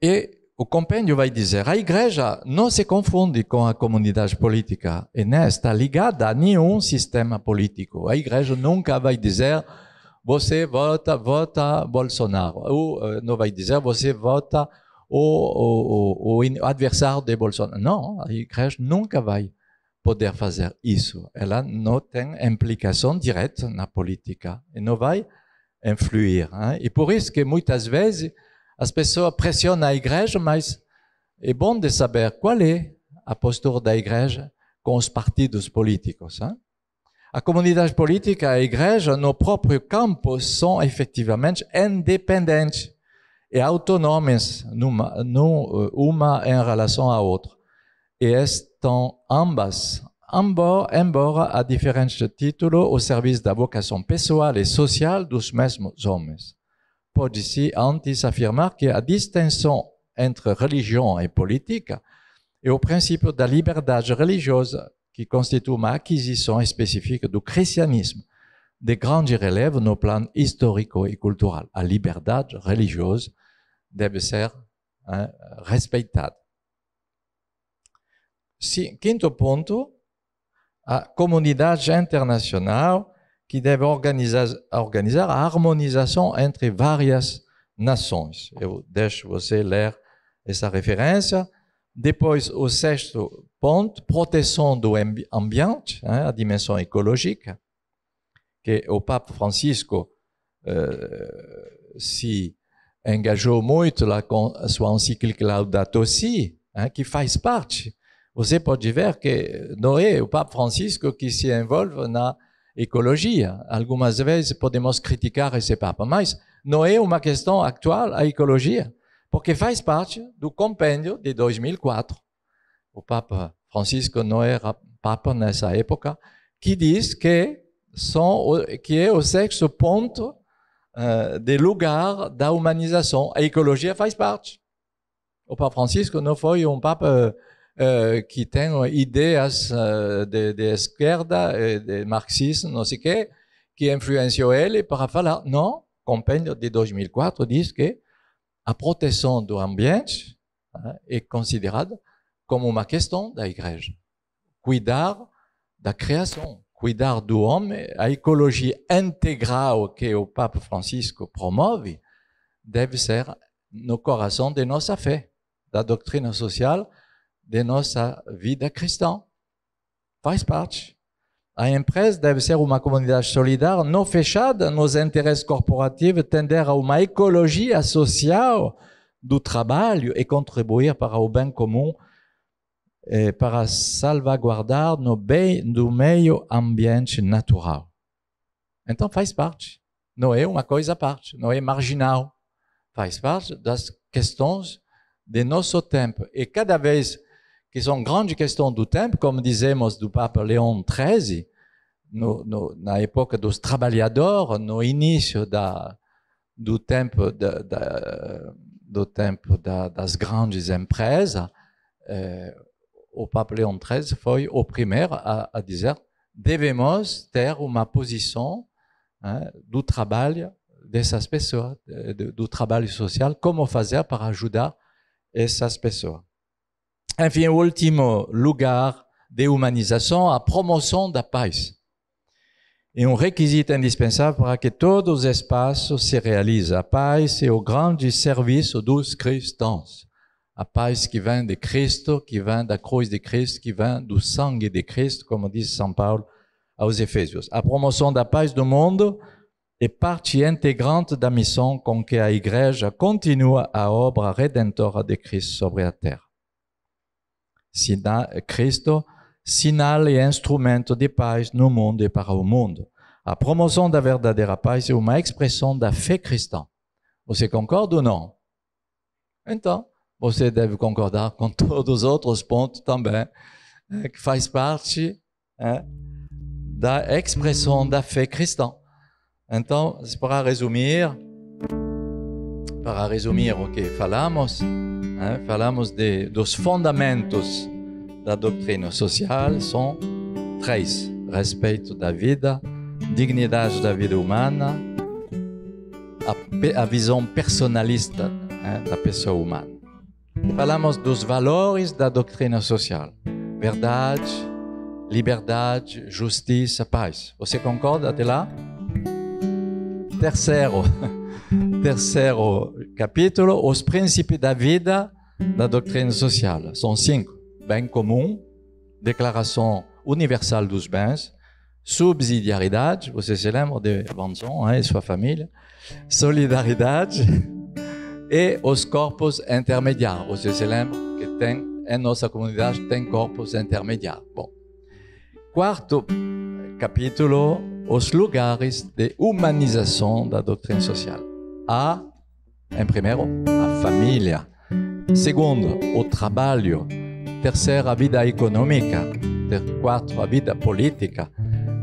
E o companheiro vai dizer: a igreja não se confunde com a comunidade política e não está ligada a nenhum sistema político. A igreja nunca vai dizer você vota, vota Bolsonaro, ou eh, não vai dizer você vota o, o, o, adversário de Bolsonaro. Não, a igreja nunca vai poder fazer isso. Ela não tem implicação direta na política e não vai influir. Hein? E por isso que muitas vezes as pessoas pressionam a igreja, mas é bom de saber qual é a postura da igreja com os partidos políticos. Hein? A comunidade política a igreja no próprio campo são efetivamente independentes et autonomes numa, no, euh, uma em relação à outra. E estão ambas, embora, embora différents diferentes títulos, service serviço da vocação et e social dos mesmos hommes. Pode-se antes afirmar que la distinction entre religion et politique est au principe de la liberdade religieuse qui constitue une acquisition spécifique du christianisme, de grande relèves no plans historico et cultural. A liberté religieuse deve ser respeitado. Si, quinto ponto, a comunidade internacional que deve organizar, organizar a harmonização entre várias nações. Eu deixo você ler essa referência. Depois, o sexto ponto, proteção do ambiente, hein, a dimensão ecológica, que o Papa Francisco eh, se engajou muito lá com a sua encíclica Laudato Si, hein, né, que faz parte. Você pode ver que não é o Papa Francisco que se envolve na ecologia. Algumas vezes podemos criticar esse Papa, mas não é uma questão atual a ecologia, porque faz parte do compêndio de 2004. O Papa Francisco não era Papa nessa época, que diz que, são, que é o sexto ponto Euh, des de l'humanisation, L'écologie fait partie. Le pape Francisco un pape pas euh, euh qui que des idées de, de, esquerda, de marxisme, não qui o qui que influenciou ele para non Non, de 2004 dit que a protection de ambiente hein, est considérée comme une question de igreja. Cuidar la création. cuidar do homem, a ecologia integral que o Papa Francisco promove deve ser no coração de nossa fé, da doutrina social, de nossa vida cristã. Faz parte. A empresa deve ser uma comunidade solidária, não fechada nos interesses corporativos, tender a uma ecologia social do trabalho e contribuir para o bem comum eh, para salvaguardar no bem do meio ambiente natural. Então faz parte. Não é uma coisa à parte, não é marginal. Faz parte das questões de nosso tempo. E cada vez que são grandes questões do tempo, como dizemos do Papa Leão XIII, no, no, na época dos trabalhadores, no início da, do tempo, da, da, do tempo da, das grandes empresas, eh, au pape Léon XIII foi au primaire a, à dizer devemos ter uma posição hein, do trabalho dessas pessoas, do social, comment fazer pour aider ces personnes. Enfin, o último lugar de humanização, a promoção da paz. et un requisito indispensable para que todos os espaços se realizem a paz grand o grand service dos chrétiens. La paix qui vient de Christ, qui vient de la croix de Christ, qui vient du sang de Christ, comme dit Saint Paul aux Éphésiens. La promotion de la paix du monde est partie integrante de la mission que à Igreja continue à obra redentora de la terre. Christ signal et instrument de e instrumento de monde et mundo le monde. La promotion de la da paix est une expression de la fé cristã. Vous concordez ou non Então, você deve concordar com todos os outros pontos também, é, que faz parte é, da expressão da fé cristã. Então, para resumir, para resumir o que falamos, é, falamos de, dos fundamentos da doutrina social, são três: respeito da vida, dignidade da vida humana, a, a visão personalista da pessoa humana falamos dos valores da doutrina social: verdade, liberdade, justiça, paz. Você concorda até lá? Terceiro, terceiro capítulo: os princípios da vida da doutrina social. São cinco: bem comum, declaração universal dos bens, subsidiariedade, você se lembra de Vanson e sua família, solidariedade. e os corpos intermediários. Vocês se lembram que tem, em nossa comunidade tem corpos intermediários. Bom, quarto capítulo, os lugares de humanização da doutrina social. A, em primeiro, a família. Segundo, o trabalho. Terceiro, a vida econômica. Quarto, a vida política.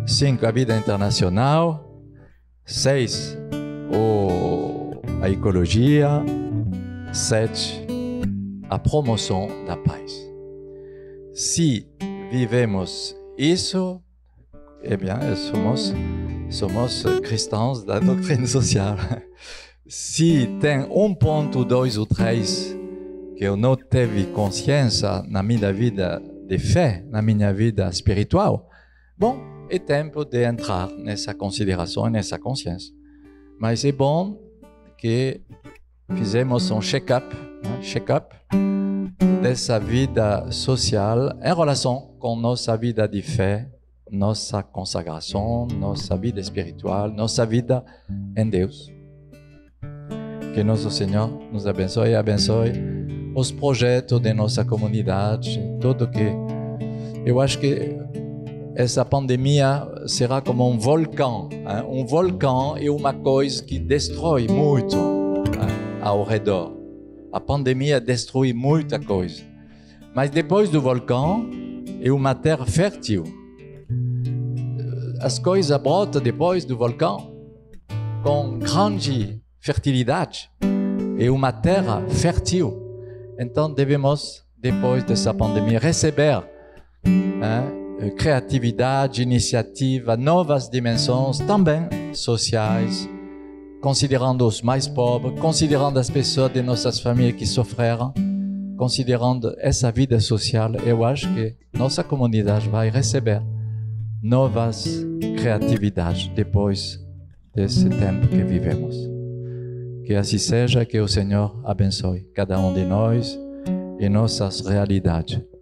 Cinco, a vida internacional. Seis, o a ecologia, sete, a promoção da paz. Se vivemos isso, eh bien, somos, somos cristãos da doutrina social. Se tem um ponto, dois ou três que eu não teve consciência na minha vida de fé, na minha vida espiritual, bom, é tempo de entrar nessa consideração, nessa consciência. Mas é bom que fizemos um check-up, né, check-up dessa vida social em relação com nossa vida de fé, nossa consagração, nossa vida espiritual, nossa vida em Deus. Que nosso Senhor nos abençoe e abençoe os projetos de nossa comunidade, tudo que eu acho que essa pandemia será como um vulcão. Hein? Um vulcão é uma coisa que destrói muito hein? ao redor. A pandemia destrói muita coisa. Mas depois do vulcão, é uma terra fértil. As coisas brotam depois do vulcão com grande fertilidade. É uma terra fértil. Então devemos, depois dessa pandemia, receber. Hein? Eh, criatividade, iniciativa, novas dimensões também sociais, considerando os mais pobres, considerando as pessoas de nossas famílias que sofreram, considerando essa vida social, eu acho que nossa comunidade vai receber novas criatividades depois desse tempo que vivemos. Que assim seja, que o Senhor abençoe cada um de nós e nossas realidades.